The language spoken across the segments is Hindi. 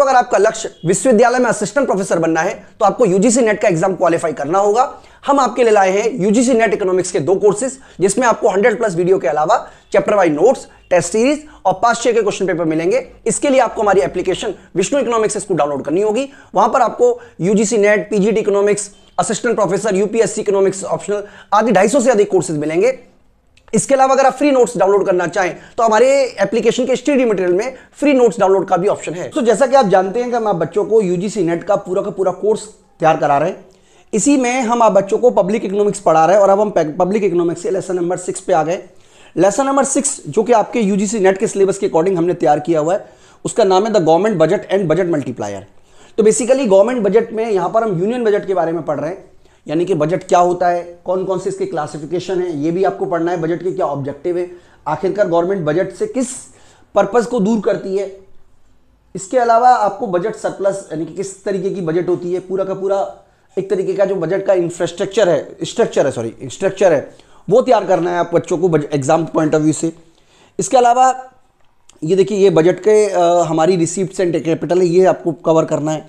दोस्तों अगर आपका लक्ष्य विश्वविद्यालय में असिस्टेंट प्रोफेसर बनना है तो आपको यूजीसी नेट का एग्जाम क्वालिफाई करना होगा हम आपके लिए लाए हैं यूजीसी नेट इकोनॉमिक्स के दो कोर्सेज जिसमें आपको 100 प्लस वीडियो के अलावा chapter wise notes test series और पास छह के क्वेश्चन पेपर मिलेंगे इसके लिए आपको हमारी एप्लीकेशन विष्णु इकोनॉमिक्स इसको डाउनलोड करनी होगी वहां पर आपको UGC NET PGT economics assistant professor UPSC economics optional आदि ढाई से अधिक कोर्सेज मिलेंगे इसके अलावा अगर आप फ्री नोट्स डाउनलोड करना चाहें तो हमारे एप्लीकेशन के स्टडी मटेरियल में फ्री नोट्स डाउनलोड का भी ऑप्शन है तो जैसा कि आप जानते हैं कि हम आप बच्चों को यूजीसी नेट का पूरा का पूरा कोर्स तैयार करा रहे हैं इसी में हम आप बच्चों को पब्लिक इकोनॉमिक्स पढ़ा रहे हैं और अब हम public economics lesson number six पे आ गए लेसन नंबर सिक्स जो कि आपके यूजीसी नेट के सिलेबस के अकॉर्डिंग हमने तैयार किया हुआ है उसका नाम है the government budget and budget multiplier तो बेसिकली गवर्नमेंट बजट में यहाँ पर हम यूनियन बजट के बारे में पढ़ रहे हैं यानी कि बजट क्या होता है कौन कौन से इसके क्लासिफिकेशन है ये भी आपको पढ़ना है बजट के क्या ऑब्जेक्टिव है आखिरकार गवर्नमेंट बजट से किस पर्पज़ को दूर करती है इसके अलावा आपको बजट सरप्लस यानी कि किस तरीके की बजट होती है पूरा का पूरा एक तरीके का जो बजट का इंफ्रास्ट्रक्चर है स्ट्रक्चर है सॉरी स्ट्रक्चर है वो तैयार करना है आप बच्चों को एग्जाम पॉइंट ऑफ व्यू से इसके अलावा ये देखिए ये बजट के आ, हमारी रिसीप्ट एंड कैपिटल है ये आपको कवर करना है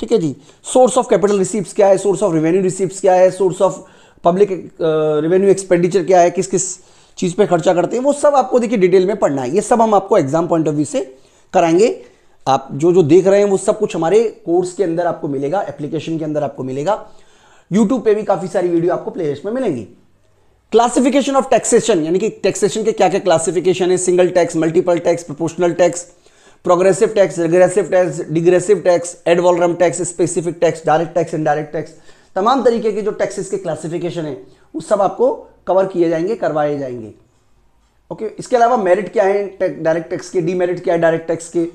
ठीक है जी सोर्स ऑफ कैपिटल रिसीप्स क्या है सोर्स ऑफ रेवेन्यू रिसीप्स क्या है source of public revenue expenditure क्या है किस किस चीज़ पे खर्चा करते हैं वो सब आपको देखिए डिटेल में पढ़ना है ये सब हम आपको एग्जाम पॉइंट ऑफ व्यू से कराएंगे आप जो जो देख रहे हैं वो सब कुछ हमारे कोर्स के अंदर आपको मिलेगा एप्लीकेशन के अंदर आपको मिलेगा यूट्यूब पे भी काफ़ी सारी वीडियो आपको प्लेलिस्ट में मिलेंगी क्लासिफिकेशन ऑफ टैक्सेशन यानी कि टैक्सेशन के क्या क्या क्लासिफिकेशन है single tax multiple tax proportional tax progressive tax regressive tax degressive tax ad valorem tax specific tax direct tax indirect tax तमाम तरीके के जो टैक्सेस के क्लासिफिकेशन है वो सब आपको कवर किए जाएंगे करवाए जाएंगे ओके okay, इसके अलावा मेरिट क्या है डायरेक्ट टैक्स के डीमेरिट क्या है डायरेक्ट टैक्स के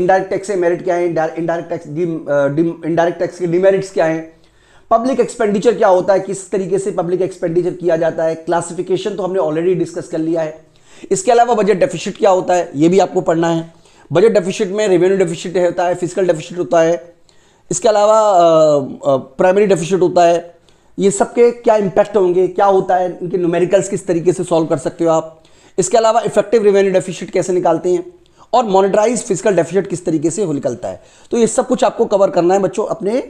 इनडायरेक्ट टैक्स से मेरिट क्या है इनडायरेक्ट टैक्स इनडायरेक्ट टैक्स के डिमेरिट्स क्या हैं पब्लिक एक्सपेंडिचर क्या होता है किस तरीके से पब्लिक एक्सपेंडिचर किया जाता है क्लासिफिकेशन तो हमने ऑलरेडी डिस्कस कर लिया है इसके अलावा बजट डेफिसिट क्या होता है ये भी आपको पढ़ना है बजट डेफिसिट में रेवेन्यू डेफिसिट होता है फिजिकल डेफिसिट होता है इसके अलावा प्राइमरी डेफिसिट होता है ये सब के क्या इम्पैक्ट होंगे क्या होता है इनके न्यूमेरिकल्स किस तरीके से सॉल्व कर सकते हो आप इसके अलावा इफेक्टिव रेवेन्यू डेफिसिट कैसे निकालते हैं और मोनिटराइज फिजिकल डेफिसिट किस तरीके से हो निकलता है तो ये सब कुछ आपको कवर करना है बच्चों अपने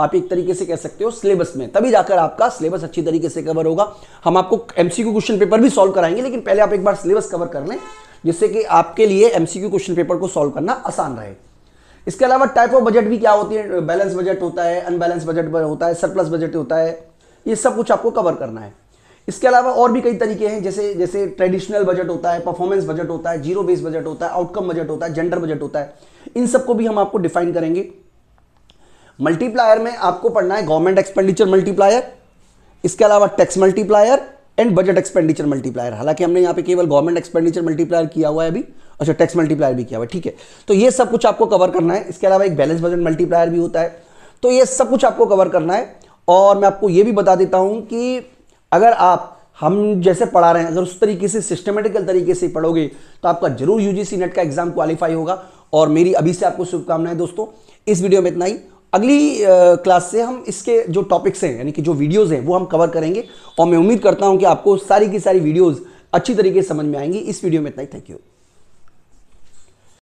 आप एक तरीके से कह सकते हो सिलेबस में तभी जाकर आपका सिलेबस अच्छी तरीके से कवर होगा हम आपको एमसीक्यू क्वेश्चन पेपर भी सॉल्व कराएंगे लेकिन पहले आप एक बार सिलेबस कवर कर लें जिससे कि आपके लिए एमसीक्यू क्वेश्चन पेपर को सॉल्व करना आसान रहे इसके अलावा टाइप ऑफ बजट भी क्या होती है बैलेंस बजट होता है अनबैलेंस बजट होता है सरप्लस बजट होता है ये सब कुछ आपको कवर करना है इसके अलावा और भी कई तरीके हैं जैसे जैसे ट्रेडिशनल बजट होता है परफॉर्मेंस बजट होता है जीरो बेस बजट होता है आउटकम बजट होता है जेंडर बजट होता है इन सबको भी हम आपको डिफाइन करेंगे मल्टीप्लायर में आपको पढ़ना है गवर्नमेंट एक्सपेंडिचर मल्टीप्लायर इसके अलावा tax multiplier and budget expenditure multiplier हालांकि हमने यहाँ पे केवल गवर्नमेंट एक्सपेंडिचर मल्टीप्लायर किया हुआ है अभी अच्छा टैक्स मल्टीप्लायर भी किया हुआ है ठीक है तो ये सब कुछ आपको कवर करना है इसके अलावा एक बैलेंस बजट मल्टीप्लायर भी होता है तो ये सब कुछ आपको कवर करना है और मैं आपको ये भी बता देता हूँ कि अगर आप हम जैसे पढ़ा रहे हैं अगर उस तरीके से सिस्टमेटिकल तरीके से पढ़ोगे तो आपका जरूर यूजीसी नेट का एग्जाम क्वालिफाई होगा और मेरी अभी से आपको शुभकामनाएं दोस्तों इस वीडियो में इतना ही अगली क्लास से हम इसके जो टॉपिक्स हैं यानी कि जो वीडियोज़ हैं वो हम कवर करेंगे और मैं उम्मीद करता हूँ कि आपको सारी की सारी वीडियोज़ अच्छी तरीके से समझ में आएंगी इस वीडियो में इतना ही थैंक यू